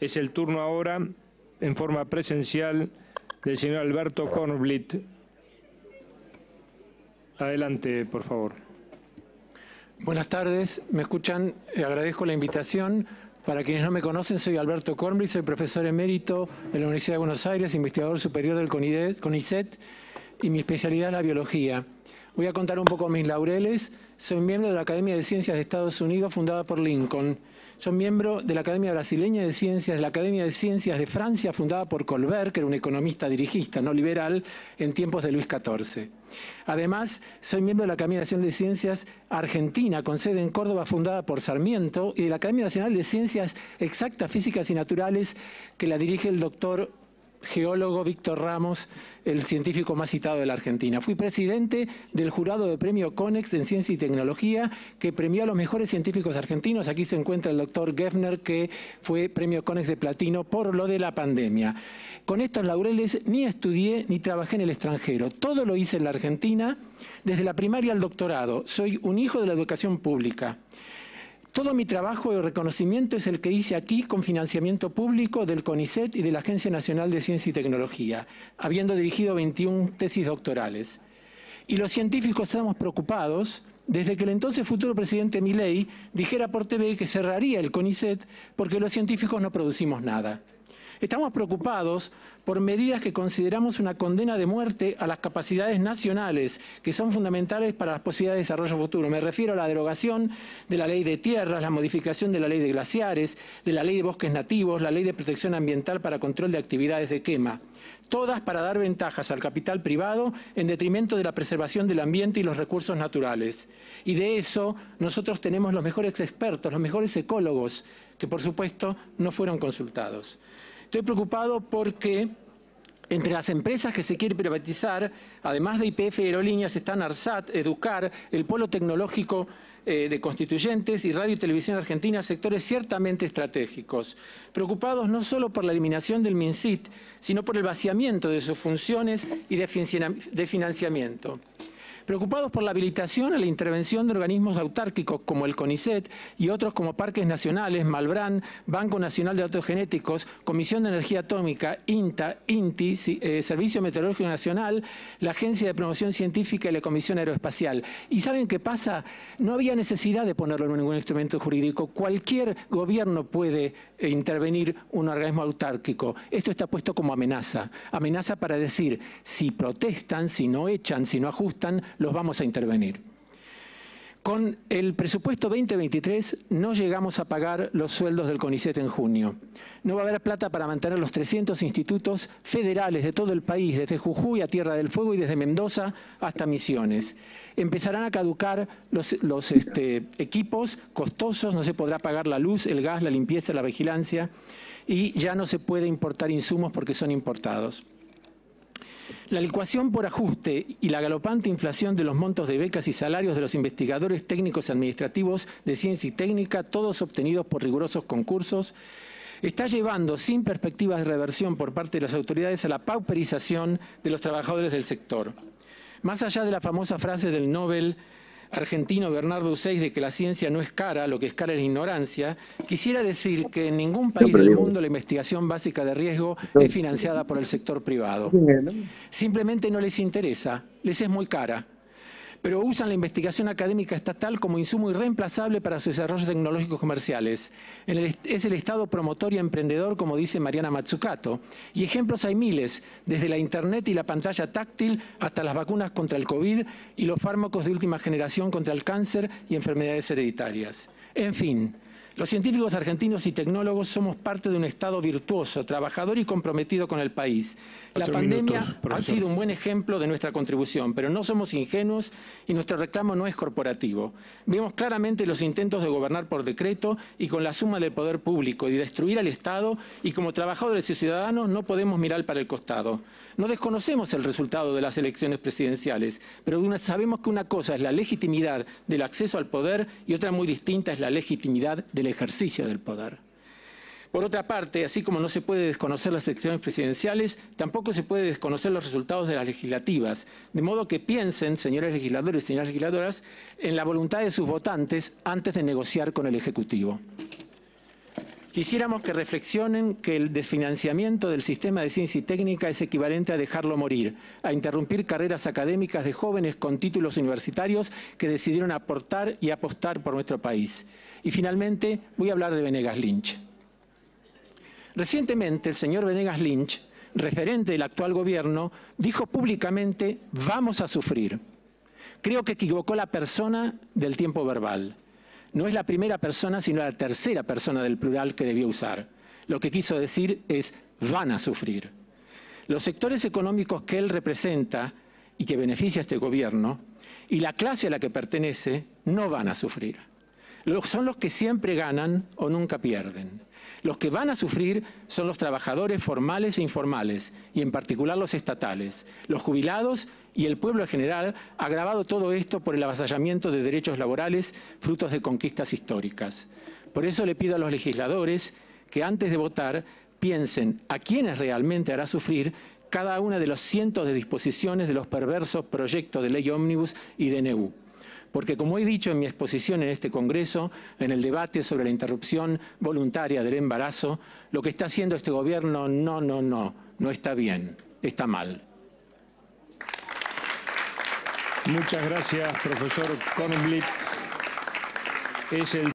Es el turno ahora, en forma presencial, del señor Alberto Kornblit. Adelante, por favor. Buenas tardes, me escuchan, eh, agradezco la invitación. Para quienes no me conocen, soy Alberto Kornblit, soy profesor emérito de la Universidad de Buenos Aires, investigador superior del CONICET y mi especialidad es la biología. Voy a contar un poco mis laureles. Soy miembro de la Academia de Ciencias de Estados Unidos, fundada por Lincoln. Soy miembro de la Academia Brasileña de Ciencias, de la Academia de Ciencias de Francia, fundada por Colbert, que era un economista dirigista, no liberal, en tiempos de Luis XIV. Además, soy miembro de la Academia Nacional de Ciencias Argentina, con sede en Córdoba, fundada por Sarmiento, y de la Academia Nacional de Ciencias Exactas, Físicas y Naturales, que la dirige el doctor geólogo Víctor Ramos, el científico más citado de la Argentina. Fui presidente del jurado de premio CONEX en Ciencia y Tecnología, que premió a los mejores científicos argentinos. Aquí se encuentra el doctor Geffner, que fue premio CONEX de platino por lo de la pandemia. Con estos laureles ni estudié ni trabajé en el extranjero. Todo lo hice en la Argentina, desde la primaria al doctorado. Soy un hijo de la educación pública. Todo mi trabajo y reconocimiento es el que hice aquí con financiamiento público del CONICET y de la Agencia Nacional de Ciencia y Tecnología, habiendo dirigido 21 tesis doctorales. Y los científicos estamos preocupados desde que el entonces futuro presidente Milei dijera por TV que cerraría el CONICET porque los científicos no producimos nada. Estamos preocupados por medidas que consideramos una condena de muerte a las capacidades nacionales que son fundamentales para las posibilidades de desarrollo futuro. Me refiero a la derogación de la ley de tierras, la modificación de la ley de glaciares, de la ley de bosques nativos, la ley de protección ambiental para control de actividades de quema todas para dar ventajas al capital privado en detrimento de la preservación del ambiente y los recursos naturales. Y de eso nosotros tenemos los mejores expertos, los mejores ecólogos, que por supuesto no fueron consultados. Estoy preocupado porque entre las empresas que se quiere privatizar, además de IPF y Aerolíneas, están ARSAT, Educar, el Polo Tecnológico eh, de Constituyentes y Radio y Televisión Argentina, sectores ciertamente estratégicos, preocupados no solo por la eliminación del MINSIT, sino por el vaciamiento de sus funciones y de financiamiento preocupados por la habilitación a la intervención de organismos autárquicos como el CONICET y otros como Parques Nacionales, Malbrán, Banco Nacional de Datos Genéticos, Comisión de Energía Atómica, INTA, INTI, eh, Servicio Meteorológico Nacional, la Agencia de Promoción Científica y la Comisión Aeroespacial. ¿Y saben qué pasa? No había necesidad de ponerlo en ningún instrumento jurídico. Cualquier gobierno puede intervenir un organismo autárquico. Esto está puesto como amenaza. Amenaza para decir, si protestan, si no echan, si no ajustan, los vamos a intervenir. Con el presupuesto 2023 no llegamos a pagar los sueldos del CONICET en junio. No va a haber plata para mantener los 300 institutos federales de todo el país, desde Jujuy a Tierra del Fuego y desde Mendoza hasta Misiones. Empezarán a caducar los, este, equipos costosos, no se podrá pagar la luz, el gas, la limpieza, la vigilancia y ya no se puede importar insumos porque son importados. La licuación por ajuste y la galopante inflación de los montos de becas y salarios de los investigadores técnicos y administrativos de ciencia y técnica, todos obtenidos por rigurosos concursos, está llevando sin perspectivas de reversión por parte de las autoridades a la pauperización de los trabajadores del sector. Más allá de la famosa frase del Nobel argentino Bernardo Useis de que la ciencia no es cara, lo que es cara es ignorancia, quisiera decir que en ningún país del mundo la investigación básica de riesgo es financiada por el sector privado. Simplemente no les interesa, les es muy cara pero usan la investigación académica estatal como insumo irreemplazable para su desarrollo tecnológico comerciales. es el Estado promotor y emprendedor, como dice Mariana Mazzucato. Y ejemplos hay miles, desde la Internet y la pantalla táctil hasta las vacunas contra el COVID y los fármacos de última generación contra el cáncer y enfermedades hereditarias. En fin, los científicos argentinos y tecnólogos somos parte de un Estado virtuoso, trabajador y comprometido con el país. La pandemia ha sido un buen ejemplo de nuestra contribución, pero no somos ingenuos y nuestro reclamo no es corporativo. Vemos claramente los intentos de gobernar por decreto y con la suma del poder público y destruir al Estado y como trabajadores y ciudadanos no podemos mirar para el costado. No desconocemos el resultado de las elecciones presidenciales, pero sabemos que una cosa es la legitimidad del acceso al poder y otra muy distinta es la legitimidad del ejercicio del poder. Por otra parte, así como no se puede desconocer las elecciones presidenciales, tampoco se puede desconocer los resultados de las legislativas. De modo que piensen, señores legisladores y señoras legisladoras, en la voluntad de sus votantes antes de negociar con el Ejecutivo. Quisiéramos que reflexionen que el desfinanciamiento del sistema de ciencia y técnica es equivalente a dejarlo morir, a interrumpir carreras académicas de jóvenes con títulos universitarios que decidieron aportar y apostar por nuestro país. Y finalmente voy a hablar de Venegas Lynch. Recientemente el señor Venegas Lynch, referente del actual gobierno, dijo públicamente, vamos a sufrir. Creo que equivocó la persona del tiempo verbal. No es la primera persona, sino la tercera persona del plural que debió usar. Lo que quiso decir es, van a sufrir. Los sectores económicos que él representa y que beneficia este gobierno, y la clase a la que pertenece, no van a sufrir son los que siempre ganan o nunca pierden. Los que van a sufrir son los trabajadores formales e informales, y en particular los estatales, los jubilados y el pueblo en general, agravado todo esto por el avasallamiento de derechos laborales frutos de conquistas históricas. Por eso le pido a los legisladores que antes de votar piensen a quiénes realmente hará sufrir cada una de los cientos de disposiciones de los perversos proyectos de ley ómnibus y DNU porque como he dicho en mi exposición en este Congreso, en el debate sobre la interrupción voluntaria del embarazo, lo que está haciendo este gobierno no, no, no, no está bien, está mal. Muchas gracias, profesor Kornblit. Es el